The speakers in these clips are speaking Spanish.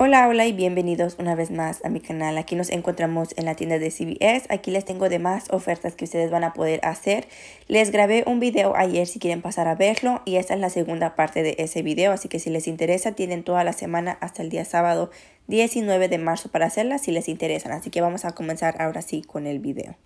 Hola, hola y bienvenidos una vez más a mi canal. Aquí nos encontramos en la tienda de CBS. Aquí les tengo demás ofertas que ustedes van a poder hacer. Les grabé un video ayer si quieren pasar a verlo y esta es la segunda parte de ese video. Así que si les interesa tienen toda la semana hasta el día sábado 19 de marzo para hacerla si les interesan. Así que vamos a comenzar ahora sí con el video.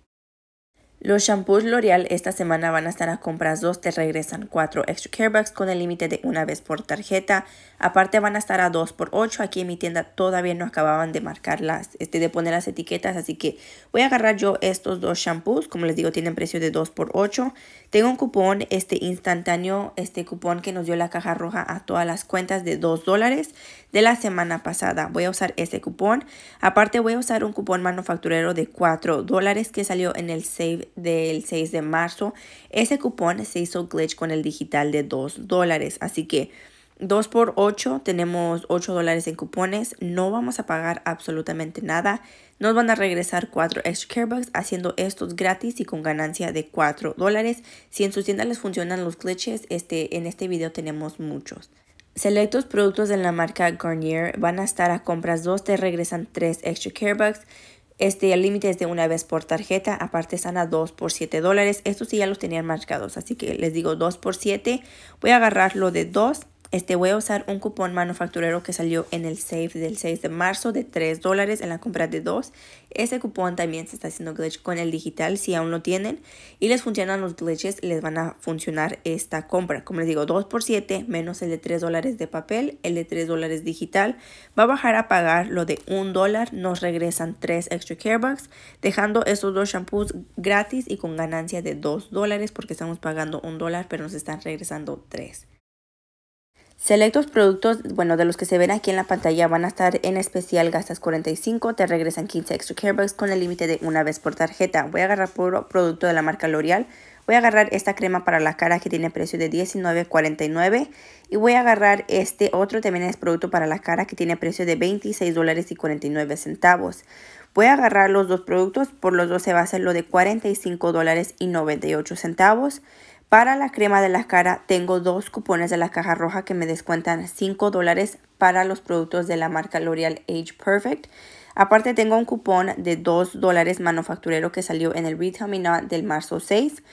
Los shampoos L'Oreal esta semana van a estar a compras 2, te regresan 4 extra bucks con el límite de una vez por tarjeta. Aparte van a estar a 2 por 8. Aquí en mi tienda todavía no acababan de marcarlas, este, de poner las etiquetas. Así que voy a agarrar yo estos dos shampoos. Como les digo, tienen precio de 2 por 8. Tengo un cupón este instantáneo, este cupón que nos dio la caja roja a todas las cuentas de 2 dólares de la semana pasada. Voy a usar ese cupón. Aparte voy a usar un cupón manufacturero de 4 dólares que salió en el Save del 6 de marzo, ese cupón se hizo glitch con el digital de 2 dólares. Así que 2 por 8 tenemos 8 dólares en cupones. No vamos a pagar absolutamente nada. Nos van a regresar 4 extra care bucks haciendo estos gratis y con ganancia de 4 dólares. Si en sus tiendas les funcionan los glitches, este, en este video tenemos muchos. Selectos productos de la marca Garnier van a estar a compras 2, te regresan 3 extra care bucks. Este, el límite es de una vez por tarjeta, aparte sana 2 por 7 dólares. Estos sí ya los tenían marcados, así que les digo 2 por 7. Voy a agarrarlo de 2 este, voy a usar un cupón manufacturero que salió en el save del 6 de marzo de 3 dólares en la compra de 2. Ese cupón también se está haciendo glitch con el digital si aún lo tienen y les funcionan los glitches, les van a funcionar esta compra. Como les digo, 2 por 7 menos el de 3 dólares de papel, el de 3 dólares digital. Va a bajar a pagar lo de 1 dólar, nos regresan 3 extra care dejando estos dos shampoos gratis y con ganancia de 2 dólares porque estamos pagando 1 dólar pero nos están regresando 3. Selectos productos, bueno, de los que se ven aquí en la pantalla van a estar en especial gastas 45, te regresan 15 extra care bucks con el límite de una vez por tarjeta. Voy a agarrar puro producto de la marca L'Oreal. Voy a agarrar esta crema para la cara que tiene precio de $19.49 y voy a agarrar este otro también es producto para la cara que tiene precio de $26.49. Voy a agarrar los dos productos, por los dos se va a hacer lo de $45.98. Para la crema de la cara tengo dos cupones de la caja roja que me descuentan 5 para los productos de la marca L'Oreal Age Perfect. Aparte tengo un cupón de 2 manufacturero que salió en el Retail Me del marzo 6.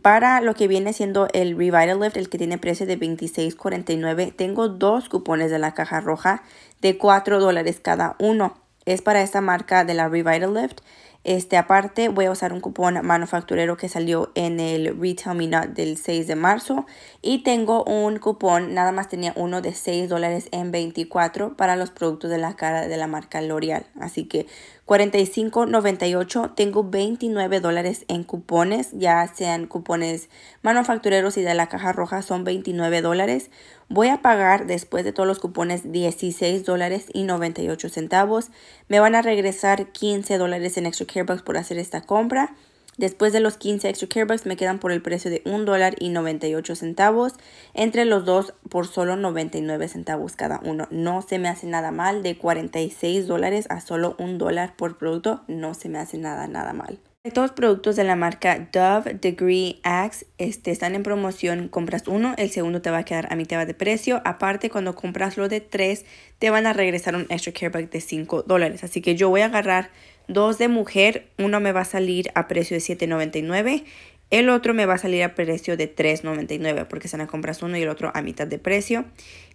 Para lo que viene siendo el Revitalift, el que tiene precio de $26.49, tengo dos cupones de la caja roja de 4 cada uno. Es para esta marca de la Revitalift. Este, aparte, voy a usar un cupón manufacturero que salió en el Retail Me del 6 de marzo. Y tengo un cupón, nada más tenía uno de 6 en 24 para los productos de la cara de la marca L'Oreal. Así que 45.98, tengo 29 dólares en cupones, ya sean cupones manufactureros y de la caja roja son 29 dólares Voy a pagar después de todos los cupones 16 dólares y 98 centavos. Me van a regresar 15 dólares en extra care por hacer esta compra. Después de los 15 extra care me quedan por el precio de 1 dólar y 98 centavos. Entre los dos por solo 99 centavos cada uno. No se me hace nada mal. De 46 dólares a solo 1 dólar por producto no se me hace nada, nada mal los productos de la marca Dove Degree Axe este, están en promoción. Compras uno, el segundo te va a quedar a mitad de precio. Aparte, cuando compras lo de tres, te van a regresar un extra care bag de 5 dólares. Así que yo voy a agarrar dos de mujer. Uno me va a salir a precio de $7.99 el otro me va a salir a precio de $3.99 porque se me compras uno y el otro a mitad de precio.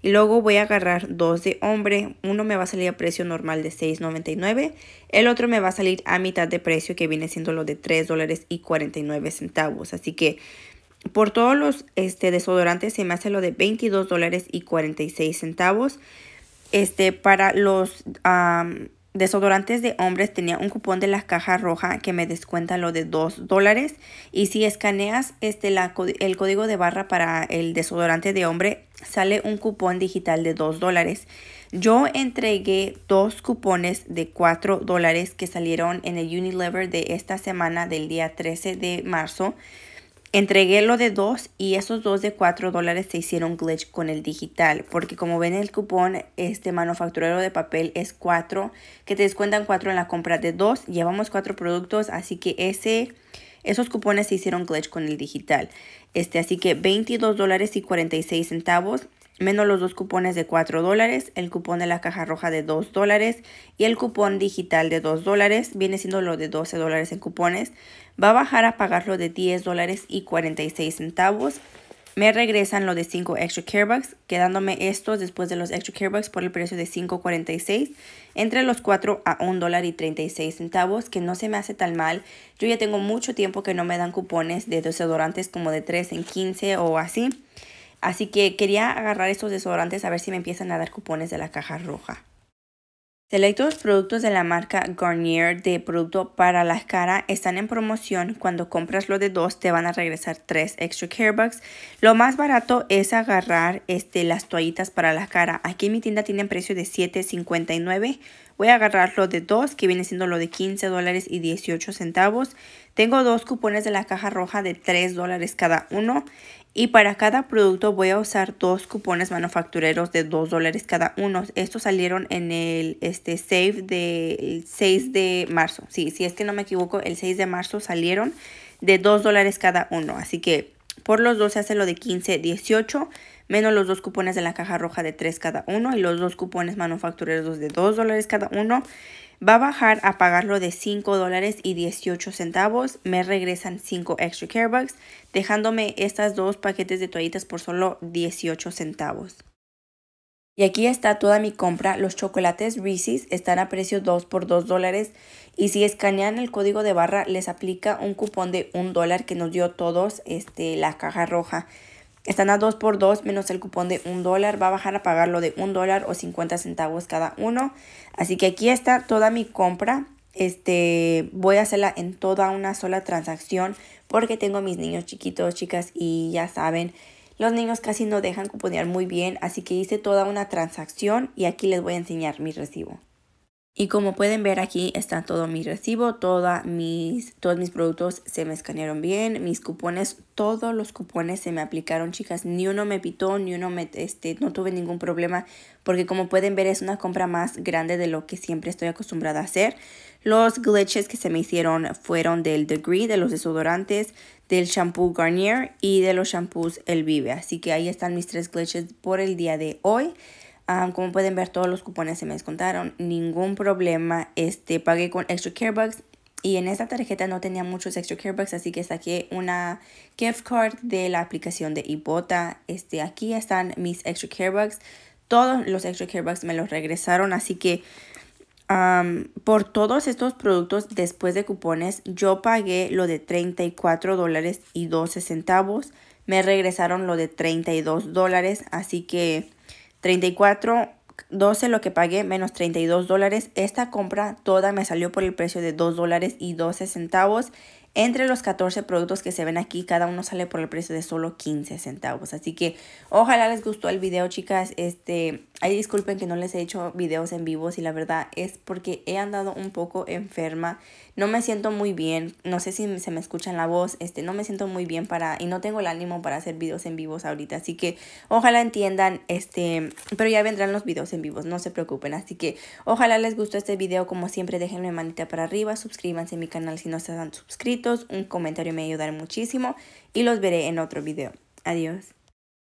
Y luego voy a agarrar dos de hombre. Uno me va a salir a precio normal de $6.99. El otro me va a salir a mitad de precio que viene siendo lo de $3.49. Así que por todos los este, desodorantes se me hace lo de $22.46. Este, para los desodorantes de hombres tenía un cupón de la caja roja que me descuenta lo de 2 dólares y si escaneas este, el código de barra para el desodorante de hombre sale un cupón digital de 2 dólares. Yo entregué dos cupones de 4 dólares que salieron en el Unilever de esta semana del día 13 de marzo. Entregué lo de dos y esos dos de cuatro dólares se hicieron glitch con el digital, porque como ven el cupón, este manufacturero de papel es cuatro, que te descuentan cuatro en la compra de dos, llevamos cuatro productos, así que ese, esos cupones se hicieron glitch con el digital. Este, así que 22 dólares y 46 centavos, menos los dos cupones de 4 dólares, el cupón de la caja roja de 2 dólares y el cupón digital de 2 dólares, viene siendo lo de 12 dólares en cupones, va a bajar a pagarlo de 10 dólares y 46 centavos. Me regresan lo de 5 extra care bucks. quedándome estos después de los extra care bucks por el precio de 5.46, entre los 4 a 1 dólar y 36 centavos, que no se me hace tan mal. Yo ya tengo mucho tiempo que no me dan cupones de desodorantes como de 3 en 15 o así. Así que quería agarrar estos desodorantes a ver si me empiezan a dar cupones de la caja roja los productos de la marca Garnier de producto para la cara están en promoción. Cuando compras lo de dos te van a regresar tres extra care bucks. Lo más barato es agarrar este, las toallitas para la cara. Aquí en mi tienda tienen precio de $7.59. Voy a agarrar lo de dos que viene siendo lo de 15 dólares y 18 centavos. Tengo dos cupones de la caja roja de 3 dólares cada uno. Y para cada producto voy a usar dos cupones manufactureros de 2 dólares cada uno. Estos salieron en el este, save del 6 de marzo. Sí, si es que no me equivoco, el 6 de marzo salieron de 2 dólares cada uno. Así que por los dos se hace lo de 15, 18 menos los dos cupones de la caja roja de 3 cada uno y los dos cupones manufactureros de 2 dólares cada uno, va a bajar a pagarlo de 5 dólares y 18 centavos. Me regresan 5 extra care bucks, dejándome estas dos paquetes de toallitas por solo 18 centavos. Y aquí está toda mi compra. Los chocolates Reese's están a precio 2 por 2 dólares. Y si escanean el código de barra, les aplica un cupón de 1 dólar que nos dio todos este, la caja roja. Están a 2 por 2 menos el cupón de 1 dólar. Va a bajar a pagarlo de 1 dólar o 50 centavos cada uno. Así que aquí está toda mi compra. Este, voy a hacerla en toda una sola transacción porque tengo mis niños chiquitos, chicas, y ya saben, los niños casi no dejan cuponear muy bien, así que hice toda una transacción y aquí les voy a enseñar mi recibo. Y como pueden ver aquí está todo mi recibo, mis, todos mis productos se me escanearon bien, mis cupones, todos los cupones se me aplicaron chicas, ni uno me pitó, ni uno me, este, no tuve ningún problema porque como pueden ver es una compra más grande de lo que siempre estoy acostumbrada a hacer. Los glitches que se me hicieron fueron del Degree, de los desodorantes, del shampoo Garnier y de los shampoos El Vive. Así que ahí están mis tres glitches por el día de hoy. Ah, como pueden ver, todos los cupones se me descontaron. Ningún problema. Este, pagué con Extra Care Bucks. Y en esta tarjeta no tenía muchos Extra Care Bucks. Así que saqué una gift card de la aplicación de Ibota. Este, aquí están mis Extra Care Bucks. Todos los Extra Care Bucks me los regresaron. Así que por todos estos productos después de cupones, yo pagué lo de $34.12. dólares y centavos. Me regresaron lo de 32 dólares. Así que $34.12 lo que pagué menos 32 dólares. Esta compra toda me salió por el precio de 2 dólares y 12 centavos. Entre los 14 productos que se ven aquí, cada uno sale por el precio de solo 15 centavos. Así que ojalá les gustó el video, chicas. Este, ahí disculpen que no les he hecho videos en vivo. y la verdad es porque he andado un poco enferma. No me siento muy bien. No sé si se me escucha en la voz. Este, no me siento muy bien para... Y no tengo el ánimo para hacer videos en vivos ahorita. Así que ojalá entiendan. Este, pero ya vendrán los videos en vivos. No se preocupen. Así que ojalá les gustó este video. Como siempre, déjenme manita para arriba. Suscríbanse a mi canal si no se han suscrito un comentario me ayudará muchísimo y los veré en otro video. Adiós.